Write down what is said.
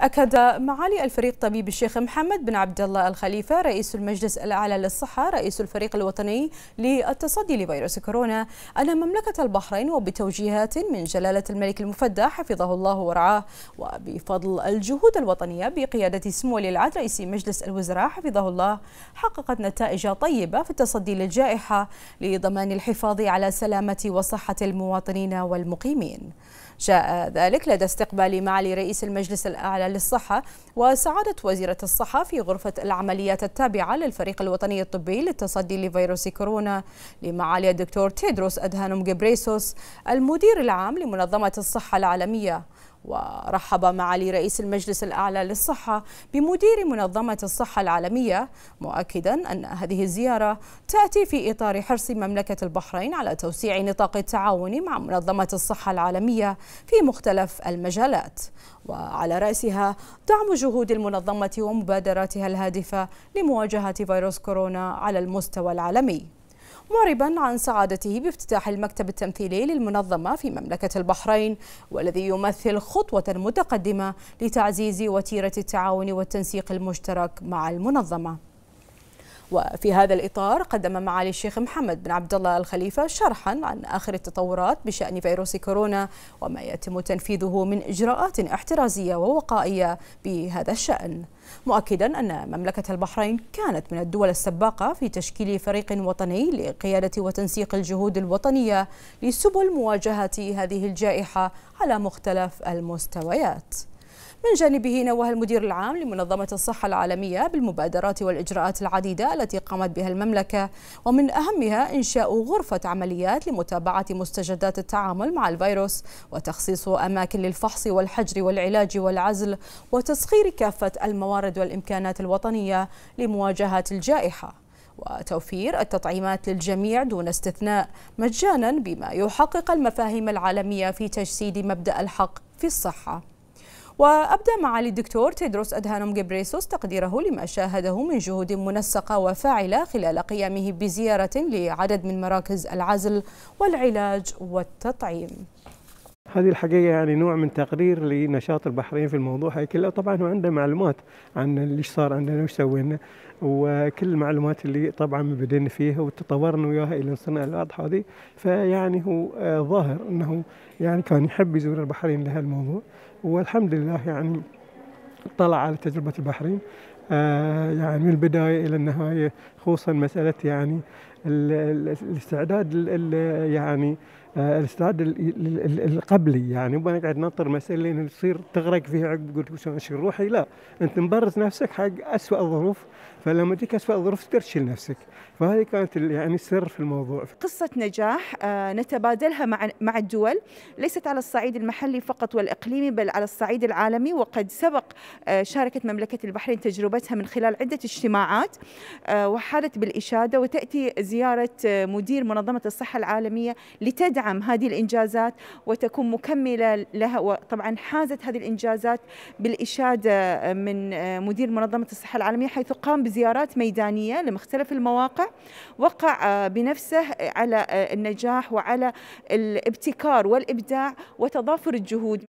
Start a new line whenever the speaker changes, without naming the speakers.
أكد معالي الفريق طبيب الشيخ محمد بن عبد الله الخليفة رئيس المجلس الأعلى للصحة رئيس الفريق الوطني للتصدي لفيروس كورونا أن مملكة البحرين وبتوجيهات من جلالة الملك المفدى حفظه الله ورعاه وبفضل الجهود الوطنية بقيادة سمو ولي العهد رئيس مجلس الوزراء حفظه الله حققت نتائج طيبة في التصدي للجائحة لضمان الحفاظ على سلامة وصحة المواطنين والمقيمين. جاء ذلك لدى استقبال معالي رئيس المجلس الأعلى للصحة وسعادة وزيرة الصحة في غرفة العمليات التابعة للفريق الوطني الطبي للتصدي لفيروس كورونا لمعالي الدكتور تيدروس أدهانوم جبريسوس المدير العام لمنظمة الصحة العالمية ورحب معالي رئيس المجلس الأعلى للصحة بمدير منظمة الصحة العالمية مؤكدا أن هذه الزيارة تأتي في إطار حرص مملكة البحرين على توسيع نطاق التعاون مع منظمة الصحة العالمية في مختلف المجالات وعلى رأسها دعم جهود المنظمة ومبادراتها الهادفة لمواجهة فيروس كورونا على المستوى العالمي معربا عن سعادته بافتتاح المكتب التمثيلي للمنظمة في مملكة البحرين والذي يمثل خطوة متقدمة لتعزيز وتيرة التعاون والتنسيق المشترك مع المنظمة وفي هذا الإطار قدم معالي الشيخ محمد بن عبد الله الخليفة شرحا عن آخر التطورات بشأن فيروس كورونا وما يتم تنفيذه من إجراءات احترازية ووقائية بهذا الشأن مؤكدا أن مملكة البحرين كانت من الدول السباقة في تشكيل فريق وطني لقيادة وتنسيق الجهود الوطنية لسبل مواجهة هذه الجائحة على مختلف المستويات من جانبه نوه المدير العام لمنظمة الصحة العالمية بالمبادرات والإجراءات العديدة التي قامت بها المملكة ومن أهمها إنشاء غرفة عمليات لمتابعة مستجدات التعامل مع الفيروس وتخصيص أماكن للفحص والحجر والعلاج والعزل وتسخير كافة الموارد والإمكانات الوطنية لمواجهة الجائحة وتوفير التطعيمات للجميع دون استثناء مجانا بما يحقق المفاهيم العالمية في تجسيد مبدأ الحق في الصحة وأبدى معالي الدكتور تيدروس أدهانوم جبريسوس تقديره لما شاهده من جهود منسقة وفاعلة خلال قيامه بزيارة لعدد من مراكز العزل والعلاج والتطعيم
هذه الحقيقة يعني نوع من تقرير لنشاط البحرين في الموضوع هاي كله طبعا هو عنده معلومات عن اللي صار عندنا وش سوينا وكل المعلومات اللي طبعا بدينا فيها وتطورنا وياها الى صنع الأرض هذه فيعني هو ظاهر انه يعني كان يحب يزور البحرين لهالموضوع والحمد لله يعني طلع على تجربة البحرين آه يعني من البداية إلى النهاية خصوصا مسألة يعني الاستعداد يعني آه، الاستعداد القبلي يعني مو نقعد ننطر مسائل لين تصير تغرق فيها عقب تقول شلون اشيل روحي لا انت مبرز نفسك حق اسوء الظروف فلما تجيك اسوء الظروف ترشل نفسك فهذه كانت يعني السر في الموضوع
قصه نجاح آه، نتبادلها مع مع الدول ليست على الصعيد المحلي فقط والاقليمي بل على الصعيد العالمي وقد سبق آه، شاركت مملكه البحرين تجربتها من خلال عده اجتماعات وحالت بالاشاده وتاتي زيارة مدير منظمة الصحة العالمية لتدعم هذه الإنجازات وتكون مكملة لها وطبعا حازت هذه الإنجازات بالإشادة من مدير منظمة الصحة العالمية حيث قام بزيارات ميدانية لمختلف المواقع وقع بنفسه على النجاح وعلى الابتكار والإبداع وتضافر الجهود